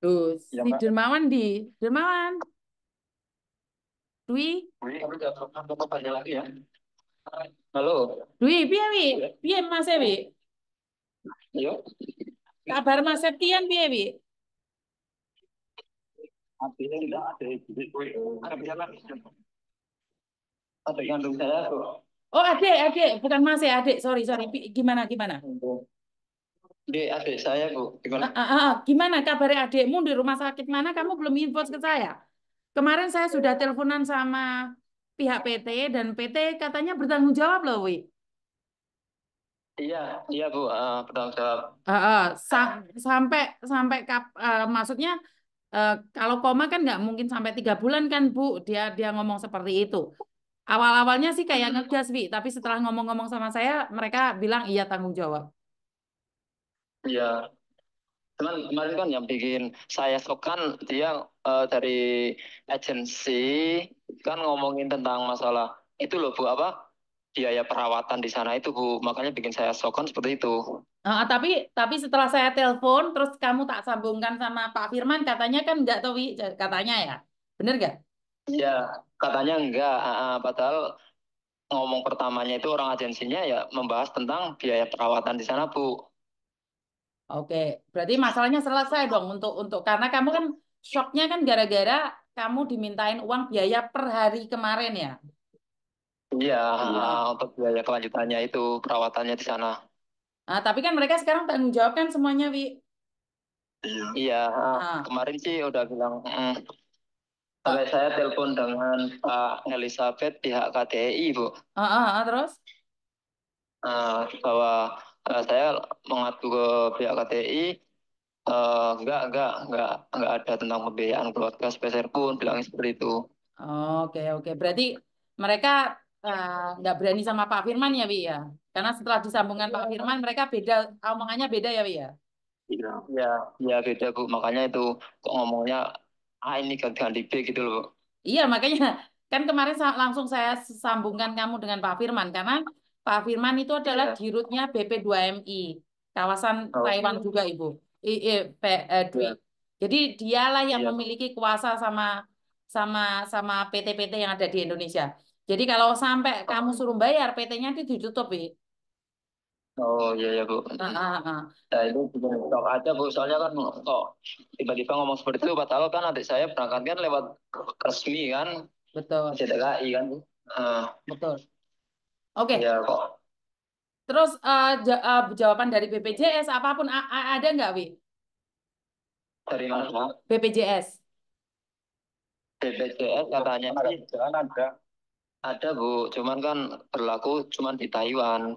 Tuh, ya, si Dermawan di Dermawan. Dwi. Halo. Dwi, piye wi? Piye Mas Ewi? Yo. Iya. Kabar Mas Septian piye wi? tidak ada saya. Oh, adik, adik, bukan Mas ya, adik. Sorry, sorry. Gimana, gimana? di adik saya bu gimana uh, uh, gimana kabar adikmu di rumah sakit mana kamu belum info ke saya kemarin saya sudah teleponan sama pihak PT dan PT katanya bertanggung jawab loh wi iya iya bu uh, bertanggung jawab Sa sampai sampai kap uh, maksudnya uh, kalau koma kan nggak mungkin sampai tiga bulan kan bu dia dia ngomong seperti itu awal awalnya sih kayak ngegas wi tapi setelah ngomong-ngomong sama saya mereka bilang iya tanggung jawab Iya. Cuman kemarin kan yang bikin saya sokan kan dia uh, dari agensi kan ngomongin tentang masalah itu loh Bu apa biaya perawatan di sana itu Bu makanya bikin saya sokan kan seperti itu. Ah, tapi tapi setelah saya telepon terus kamu tak sambungkan sama Pak Firman katanya kan nggak tahu katanya ya bener gak? Iya katanya enggak ah, padahal ngomong pertamanya itu orang agensinya ya membahas tentang biaya perawatan di sana Bu Oke, berarti masalahnya selesai dong untuk untuk karena kamu kan shocknya kan gara-gara kamu dimintain uang biaya per hari kemarin ya. Iya, ya. untuk biaya kelanjutannya itu perawatannya di sana. Nah, tapi kan mereka sekarang tanggung jawab kan semuanya, Wi. Iya, nah. kemarin sih udah bilang Eh. saya telepon dengan Pak Elizabeth pihak KTI, Bu. Ah, ah, uh, terus? Uh, bahwa uh, saya mengadu ke pihak KTI uh, eh, enggak enggak enggak enggak ada tentang pembiayaan keluarga sepeser pun bilang seperti itu oke okay, oke okay, berarti mereka uh, berani sama Pak Firman ya Wi ya karena setelah disambungkan Pak Firman mereka beda omongannya beda ya Wi ya iya. iya iya beda Bu makanya itu kok ngomongnya ah ini ganti B gitu loh iya makanya kan kemarin langsung saya sambungkan kamu dengan Pak Firman karena Pak Firman itu adalah iya. dirutnya BP2MI, kawasan oh. Taiwan juga Ibu. I, I, P, eh, iya. Dwi. Ya. Jadi dialah yang ya. memiliki kuasa sama sama sama PT-PT yang ada di Indonesia. Jadi kalau sampai oh. kamu suruh bayar PT-nya itu ditutup, Oh iya ya Bu. Ah, ah, ah, nah, itu juga ada aja Bu, soalnya kan kok tiba-tiba ngomong seperti itu padahal kan adik saya berangkatnya kan lewat resmi kan. Betul. tidak kan Bu. Betul. Oke. Okay. Ya, Terus uh, jawaban dari BPJS apapun ada nggak, Wi? Dari mana? BPJS. BPJS katanya jalan ada. Ada, Bu. Cuman kan berlaku cuman di Taiwan.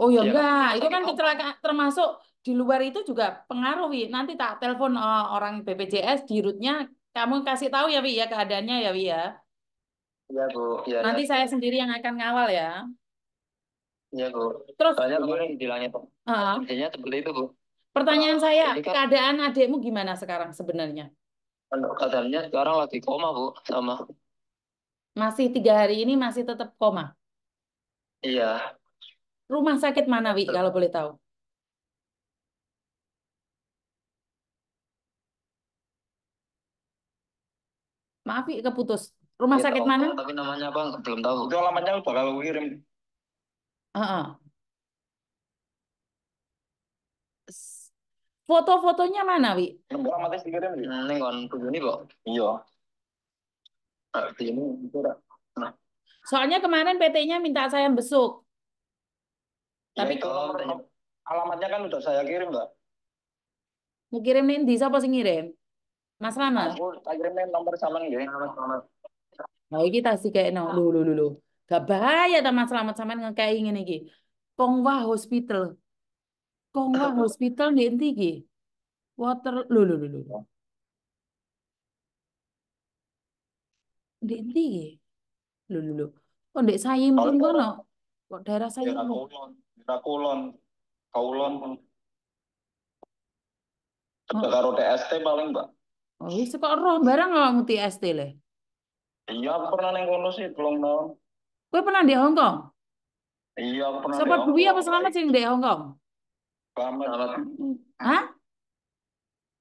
Oh ya, iya. enggak, itu kan kecelakaan termasuk di luar itu juga pengaruh, Wi. Nanti tak telepon eh, orang BPJS di rutnya, kamu kasih tahu ya, Wi ya keadaannya ya, Wi ya. Iya Bu. Iya, ya, Nanti ya. saya sendiri yang akan ngawal ya. Iya Bu. Terus. Soalnya kemarin bilangnya Pak. Uh, seperti itu Bu. Pertanyaan uh, saya, kan, keadaan adikmu gimana sekarang sebenarnya? Keadaannya sekarang lagi koma Bu, sama. Masih tiga hari ini masih tetap koma? Iya. Rumah sakit mana Wi kalau boleh tahu? Maaf keputus. Rumah ya, sakit mana? Tapi namanya apa? belum tahu. Itu alamatnya lu bakal kirim. Uh -uh. Foto-fotonya mana, Wi? nomor alamatnya dikirim, nih Ini kan ini, kok. Iya. Begini, ah, itu, nah. Soalnya kemarin PT-nya minta saya besuk. Ya, tapi itu alamatnya kan udah saya kirim, Mbak. Mau kirim nih, siapa sih ngirim? Mas Rama? Aku kirim kirim nomor sama nih, ya. Nomor, nomor. Nah, kita sih kayak lu lulu, lulu, lu. Gak bahaya ta selamat Slamet nggak kayak ingin lagi, Kongwa Hospital. Kongwa Hospital di endi Water lulu, lulu, lu lu. lulu, endi iki? Lu lu lu. Oh ndek Sayembun kono. Kok daerah Sayembun? Daerah kaulon, Kaulon. Oh. Karo TST paling, Mbak. Oh, wis kok roh barang mau TST le. Iya, aku pernah neng kono sih, belum tahun. pernah di Hong Kong? Iya, aku pernah Sobat Bubi apa selamat sih di Hong Kong? Selamat. Hah?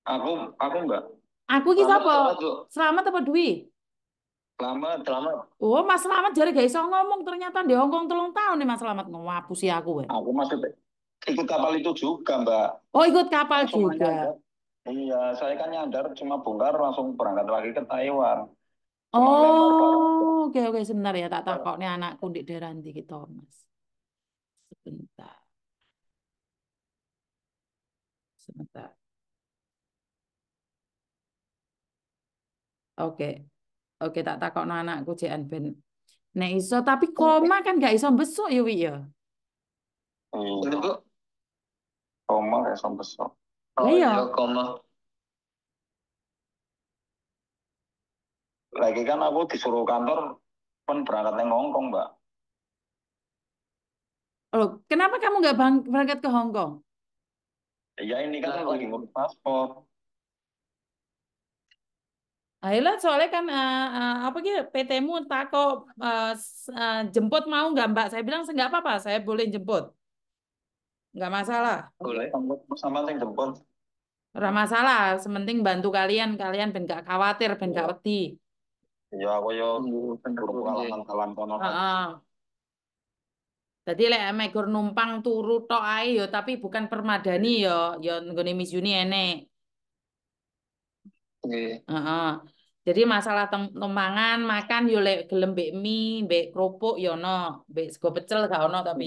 Aku aku enggak. Aku kisah apa? Selamat apa Dwi? Selamat, selamat. Oh, Mas Selamat jadi gak bisa ngomong ternyata di Hongkong tolong telung tahun nih Mas Selamat sih aku Eh. Aku masih ikut kapal itu juga, Mbak. Oh, ikut kapal langsung juga. Iya, saya kan nyadar cuma bongkar langsung berangkat lagi ke Taiwan. Oh, oke oke sebentar ya tak nih anakku di daerah ndi gitu Mas. Sebentar. Sebentar. Oke. Oke, tak nih anakku jekan ben nek iso tapi koma kan gak iso besok ya Wi ya. Iya. Koma gak iso besok. Oh, iya. Koma. lagi kan aku disuruh kantor pun berangkat ke Hongkong mbak Loh, kenapa kamu nggak bang berangkat ke Hongkong? Ya ini kan nah, lagi ngurus paspor. Ayolah ah, iya soalnya kan uh, uh, apa gitu pt tak kok uh, uh, jemput mau nggak Mbak? Saya bilang nggak apa-apa, saya boleh jemput. Nggak masalah. Boleh. Sama yang jemput. Nggak masalah, sementing bantu kalian, kalian ben khawatir, ben gak wedi. Iya, aku yo turu kalangan-kalangan kono. Kan. Heeh. Jadi lek megur numpang turu tok ae yo tapi bukan permadani iya. yo yo nggone Miss Yuni ene. Nggih. Iya. Heeh. Jadi masalah tembangan makan yo lek gelem mbek mie, mbek kerupuk yo ono, mbek sego pecel gak ono tapi.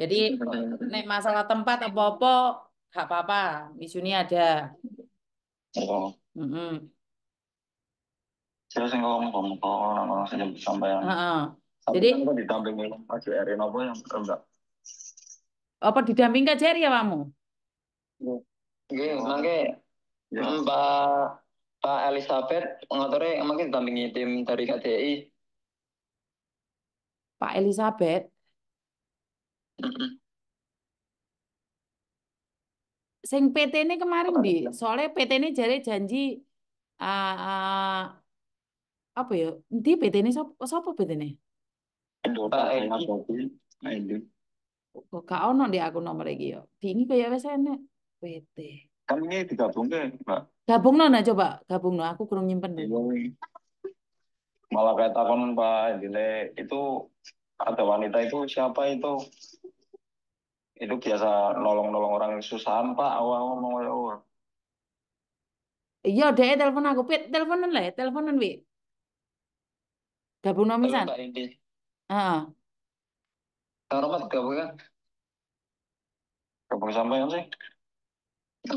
Jadi nek masalah tempat apa-apa gak apa-apa, Miss Yuni ada. Oh. Mm -mm saya sing ngomong kan kok nang sing sampean. Heeh. Jadi kok didampingi Pak JR napa yang enggak? Apa didampingi Kak JR ya kamu? Nggih, mangke oh. ya. Mbak mm, Pak Elizabeth ngaturnya mungkin didampingi tim dari KDI. Pak Elizabeth. Sing PT ini kemarin di, soalnya PT ini jari janji uh, uh, apa ya? PT PT ini Dia bedene sapa sapa bedene? Kok gak ono di aku nomor lagi ya. Dingi kayak wis enek. PT. Kan ini digabung ke, pak. Gabung nona coba, gabung nona. Aku kurang nyimpen deh. Iya, Malah kayak takon Pak Dile, itu ada wanita itu siapa itu? Itu biasa nolong-nolong orang susahan Pak, awal-awal mau Iya, deh, telepon aku, Pit, teleponan lah, ya, teleponan, Wi. Gabung Halo nomisan. Mbak Indi. Heeh. Kang gabung kan? Gabung sih.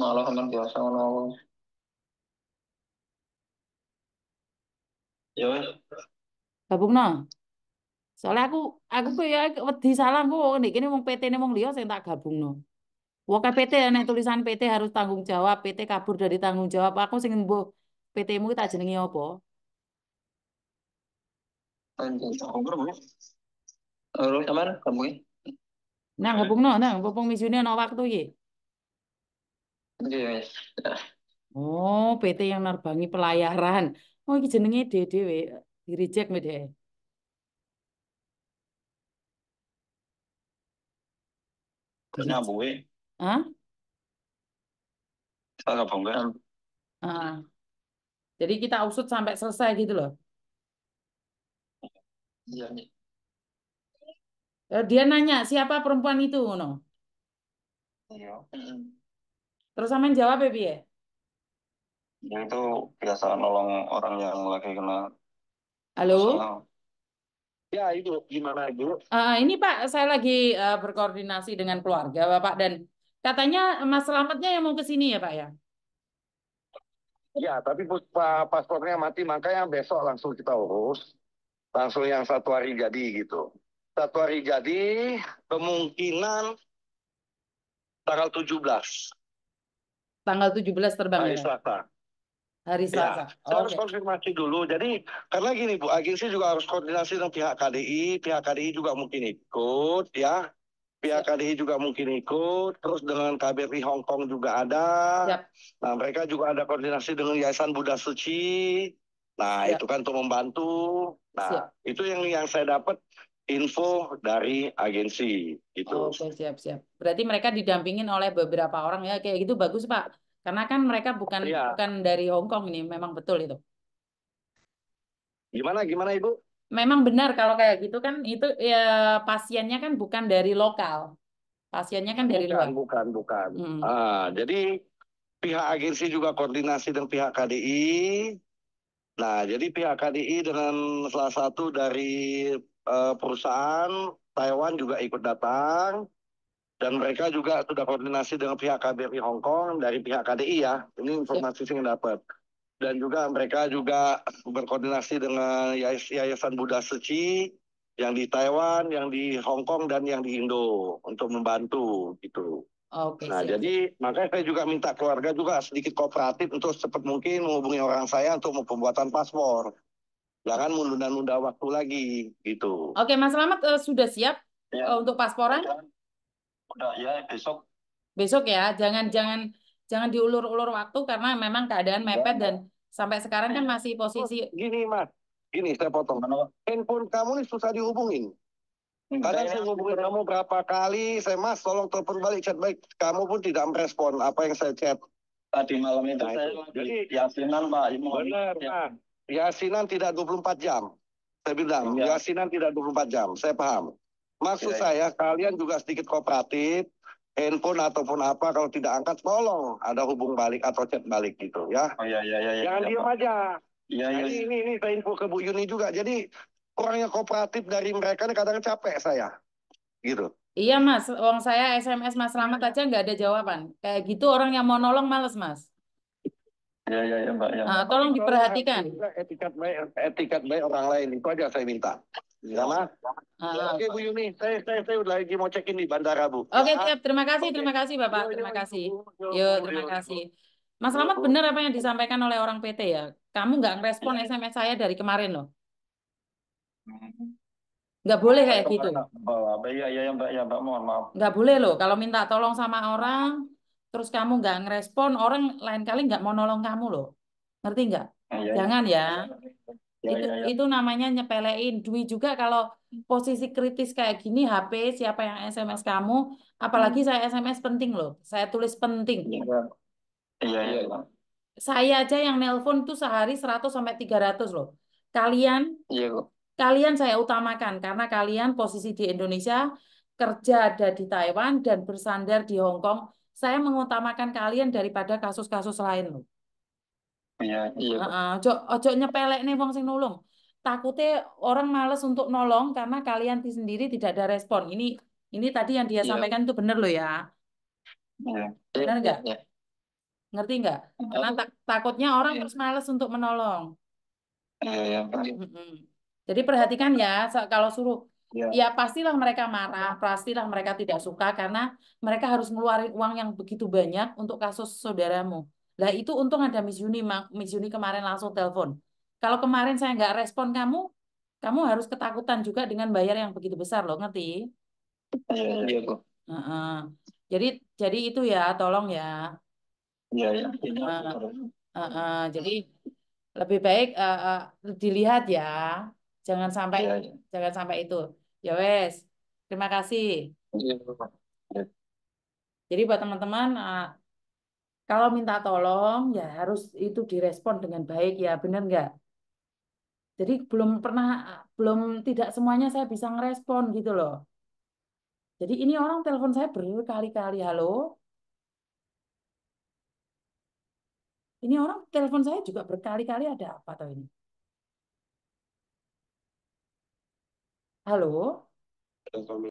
Malah kan biasa ngono. Ya Gabung no. Soalnya aku aku hmm. ya wedi aku ini kene wong PT ne wong liya sing tak gabung Wong kae PT ya, tulisan PT harus tanggung jawab, PT kabur dari tanggung jawab. Aku sing mbok PT-mu tak jenengi apa? nang hubung no nang hubung misunya no waktu ye oh PT yang narbangi pelayaran oh iki jenenge DDW di reject me deh 그냥 뭐해? 아? 사가 번거야. Jadi kita usut sampai selesai gitu loh. Iya, nih. Eh, dia nanya, siapa perempuan itu, no? Iya. Terus sama jawab ya, Dia ya, itu biasa nolong orang yang lagi kena Halo? masalah. Ya, itu gimana, itu? Uh, eh, ini Pak, saya lagi uh, berkoordinasi dengan keluarga, Bapak. Dan katanya Mas Selamatnya yang mau ke sini ya, Pak, ya? Ya, tapi pas- paspornya mati, makanya besok langsung kita urus langsung yang satu hari jadi gitu. Satu hari jadi kemungkinan tanggal 17. Tanggal 17 terbang hari ya? Selasa. Hari ya, Selasa. Ya, oh, saya okay. harus konfirmasi dulu. Jadi karena gini Bu, agensi juga harus koordinasi dengan pihak KDI, pihak KDI juga mungkin ikut ya. Pihak ya. KDI juga mungkin ikut, terus dengan KBRI Hong Kong juga ada. Ya. Nah, mereka juga ada koordinasi dengan Yayasan Buddha Suci. Nah, ya. itu kan untuk membantu. Nah, siap. itu yang yang saya dapat info dari agensi gitu. Oke, siap siap. Berarti mereka didampingin oleh beberapa orang ya kayak gitu bagus, Pak. Karena kan mereka bukan ya. bukan dari Hong Kong ini, memang betul itu. Gimana gimana, Ibu? Memang benar kalau kayak gitu kan itu ya pasiennya kan bukan dari lokal. Pasiennya kan bukan, dari luar. Bukan, bukan. Hmm. Ah, jadi pihak agensi juga koordinasi dengan pihak KDI Nah, jadi pihak KDI dengan salah satu dari uh, perusahaan Taiwan juga ikut datang dan mereka juga sudah koordinasi dengan pihak KBRI Hong Kong dari pihak KDI ya. Ini iya. informasi yang dapat. Dan juga mereka juga berkoordinasi dengan Yayasan Buddha Suci yang di Taiwan, yang di Hong Kong dan yang di Indo untuk membantu gitu. Okay, nah, siap. jadi makanya saya juga minta keluarga juga sedikit kooperatif untuk secepat mungkin menghubungi orang saya untuk pembuatan paspor. Jangan menunda-nunda waktu lagi gitu. Oke, okay, Mas Mamat uh, eh, sudah siap ya. uh, untuk pasporan? Sudah ya besok. Besok ya, jangan jangan jangan diulur-ulur waktu karena memang keadaan mepet ya. dan sampai sekarang kan masih posisi. Gini Mas, gini saya potong. Handphone kamu ini susah dihubungin. Karena saya hubungi kamu berapa kali, saya mas tolong telepon balik chat baik. Kamu pun tidak merespon apa yang saya chat. Tadi malam itu nah, saya Jadi, yasinan Pak. Benar ya. Pak. Yasinan tidak 24 jam. Saya bilang, yasinan iya. tidak 24 jam. Saya paham. Maksud iya, iya. saya, kalian juga sedikit kooperatif. Handphone ataupun apa, kalau tidak angkat, tolong ada hubung balik atau chat balik gitu ya. Oh, ya, ya, ya, ya Jangan ya, diam aja. Ya, Jadi nah, ini, ini saya info ke Bu Yuni juga. Jadi orang yang kooperatif dari mereka kadang capek saya gitu iya mas uang saya sms mas selamat aja nggak ada jawaban kayak gitu orang yang mau nolong males mas Ya, ya, ya, Mbak. Ya. Nah, tolong diperhatikan. Etikat baik, etikat baik orang lain itu aja saya minta. Sama. Iya, ah, iya, ah, Oke Bu Yuni, saya saya saya lagi mau cekin di bandara Bu. Oke, okay, iya, siap. Terima kasih, terima kasih Bapak, terima kasih. Yo, terima kasih. Mas Rahmat benar apa yang disampaikan oleh orang PT ya? Kamu nggak ngerespon SMS saya dari kemarin loh. Nggak boleh kayak gitu. Ya, oh, iya, iya, iya Mbak, ya, Mbak, mohon maaf. Nggak boleh loh, kalau minta tolong sama orang, terus kamu nggak ngerespon, orang lain kali nggak mau nolong kamu loh. Ngerti nggak? Ya, Jangan ya. ya. Itu, iya, itu namanya nyepelein. Dwi juga kalau posisi kritis kayak gini, HP, siapa yang SMS kamu, apalagi hmm. saya SMS penting loh. Saya tulis penting. Iya, iya, Saya aja yang nelpon tuh sehari 100 sampai 300 loh. Kalian iya, Kalian saya utamakan karena kalian posisi di Indonesia, kerja ada di Taiwan dan bersandar di Hong Kong. Saya mengutamakan kalian daripada kasus-kasus lain loh. Iya, iya. Heeh, ojo nih nyepelekne wong sing nulung. Takutnya orang males untuk nolong karena kalian sendiri tidak ada respon. Ini ini tadi yang dia yeah. sampaikan itu benar loh ya. Yeah. Benar nggak? Yeah. Iya. Ngerti nggak? Karena tak, takutnya orang iya. terus males untuk menolong. Iya, iya. Jadi perhatikan ya kalau suruh Ya. ya pastilah mereka marah, pastilah mereka tidak suka karena mereka harus ngeluarin uang yang begitu banyak untuk kasus saudaramu. Nah itu untung ada Miss Juni, Miss Juni kemarin langsung telepon. Kalau kemarin saya nggak respon kamu, kamu harus ketakutan juga dengan bayar yang begitu besar loh, ngerti? Eh, iya kok. Uh -uh. Jadi jadi itu ya, tolong ya. Iya ya. Uh -uh. Uh -uh. Jadi lebih baik uh, uh, dilihat ya. Jangan sampai ya, ya. jangan sampai itu. Ya wes. Terima kasih. Ya, Jadi buat teman-teman eh, kalau minta tolong ya harus itu direspon dengan baik ya, benar nggak? Jadi belum pernah belum tidak semuanya saya bisa ngerespon gitu loh. Jadi ini orang telepon saya berkali-kali, halo, Ini orang telepon saya juga berkali-kali ada apa tuh ini? Hallo?